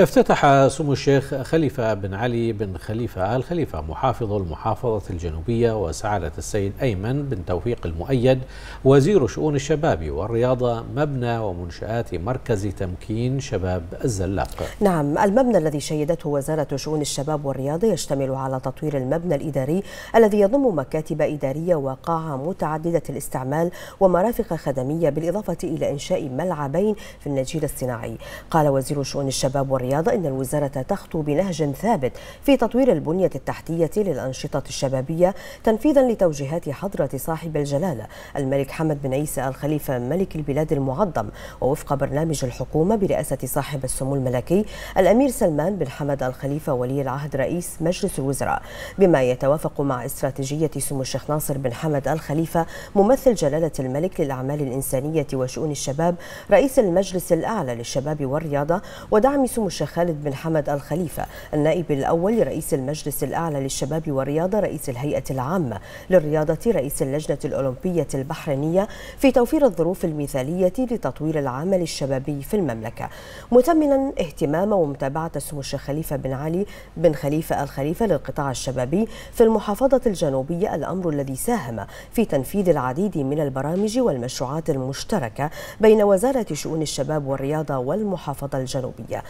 افتتح سمو الشيخ خليفة بن علي بن خليفة آل خليفة محافظ المحافظة الجنوبية وسعادة السيد أيمن بن توفيق المؤيد وزير شؤون الشباب والرياضة مبنى ومنشآت مركز تمكين شباب الزلاق نعم المبنى الذي شيدته وزارة شؤون الشباب والرياضة يشتمل على تطوير المبنى الإداري الذي يضم مكاتب إدارية وقاعة متعددة الاستعمال ومرافق خدمية بالإضافة إلى إنشاء ملعبين في النجيل الصناعي قال وزير شؤون الشباب والرياضة الرياضة إن الوزارة تخطو بنهج ثابت في تطوير البنية التحتية للأنشطة الشبابية تنفيذا لتوجيهات حضرة صاحب الجلالة الملك حمد بن عيسى الخليفة ملك البلاد المعظم ووفق برنامج الحكومة برئاسة صاحب السمو الملكي الأمير سلمان بن حمد الخليفة ولي العهد رئيس مجلس الوزراء بما يتوافق مع استراتيجية سمو الشيخ ناصر بن حمد الخليفة ممثل جلالة الملك للأعمال الإنسانية وشؤون الشباب رئيس المجلس الأعلى للشباب والرياضة ودعم سمو الشيخ خالد بن حمد الخليفة النائب الأول لرئيس المجلس الأعلى للشباب والرياضة رئيس الهيئة العامة للرياضة رئيس اللجنة الأولمبية البحرينية في توفير الظروف المثالية لتطوير العمل الشبابي في المملكة متمنا اهتمام ومتابعة سمو الشيخ خليفة بن علي بن خليفة الخليفة للقطاع الشبابي في المحافظة الجنوبية الأمر الذي ساهم في تنفيذ العديد من البرامج والمشروعات المشتركة بين وزارة شؤون الشباب والرياضة والمحافظة الجنوبية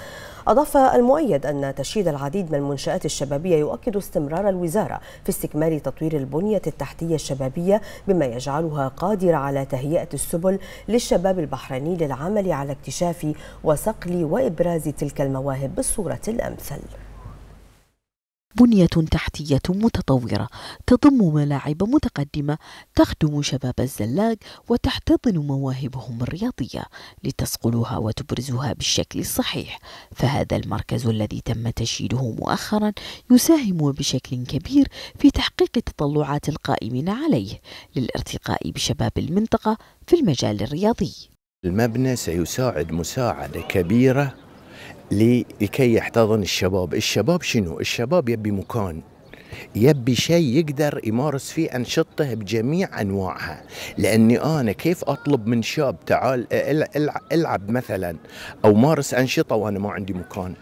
أضاف المؤيد أن تشييد العديد من المنشآت الشبابية يؤكد استمرار الوزارة في استكمال تطوير البنية التحتية الشبابية بما يجعلها قادرة على تهيئة السبل للشباب البحريني للعمل على اكتشاف وصقل وإبراز تلك المواهب بالصورة الأمثل بنية تحتية متطورة تضم ملاعب متقدمة تخدم شباب الزلاج وتحتضن مواهبهم الرياضية لتصقلها وتبرزها بالشكل الصحيح فهذا المركز الذي تم تشييده مؤخرا يساهم بشكل كبير في تحقيق تطلعات القائمين عليه للارتقاء بشباب المنطقة في المجال الرياضي المبنى سيساعد مساعدة كبيرة لكي يحتضن الشباب الشباب شنو الشباب يبي مكان يبي شيء يقدر يمارس فيه أنشطته بجميع أنواعها لأني أنا كيف أطلب من شاب تعال العب مثلا أو مارس أنشطة وأنا ما عندي مكان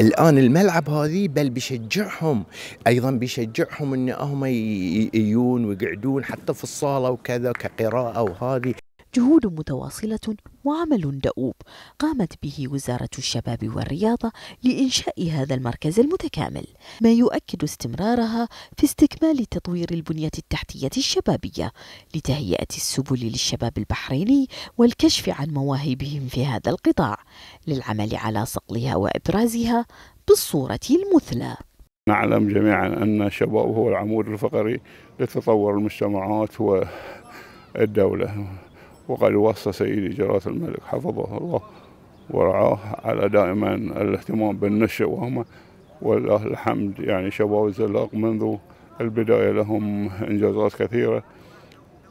الان الملعب هذه بل بيشجعهم ايضا بيشجعهم ان هم يجون ويقعدون حتى في الصاله وكذا كقراءه وهذه جهود متواصلة وعمل دؤوب قامت به وزارة الشباب والرياضة لإنشاء هذا المركز المتكامل، ما يؤكد استمرارها في استكمال تطوير البنية التحتية الشبابية لتهيئة السبل للشباب البحريني والكشف عن مواهبهم في هذا القطاع، للعمل على صقلها وإبرازها بالصورة المثلى. نعلم جميعا أن الشباب هو العمود الفقري لتطور المجتمعات والدولة وقد وصى سيدي جلالة الملك حفظه الله ورعاه على دائما الاهتمام بالنشء وهم والله الحمد يعني شباب الزلاق منذ البداية لهم إنجازات كثيرة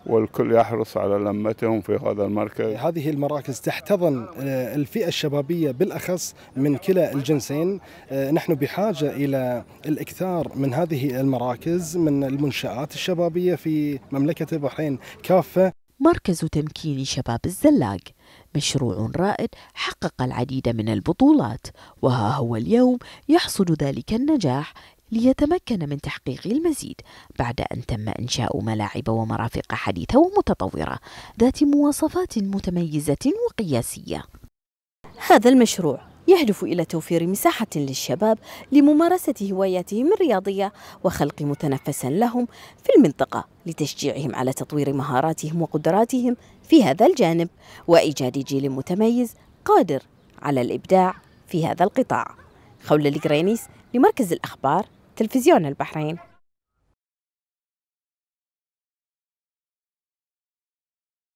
والكل يحرص على لمتهم في هذا المركز هذه المراكز تحتضن آه، الفئة الشبابية بالأخص من كلا الجنسين آه، نحن بحاجة إلى الإكثار من هذه المراكز من المنشآت الشبابية في مملكة البحرين كافة مركز تمكين شباب الزلاق مشروع رائد حقق العديد من البطولات وها هو اليوم يحصد ذلك النجاح ليتمكن من تحقيق المزيد بعد أن تم إنشاء ملاعب ومرافق حديثة ومتطورة ذات مواصفات متميزة وقياسية هذا المشروع يهدف إلى توفير مساحة للشباب لممارسة هواياتهم الرياضية وخلق متنفس لهم في المنطقة لتشجيعهم على تطوير مهاراتهم وقدراتهم في هذا الجانب وإيجاد جيل متميز قادر على الإبداع في هذا القطاع خولة القرينيس لمركز الأخبار تلفزيون البحرين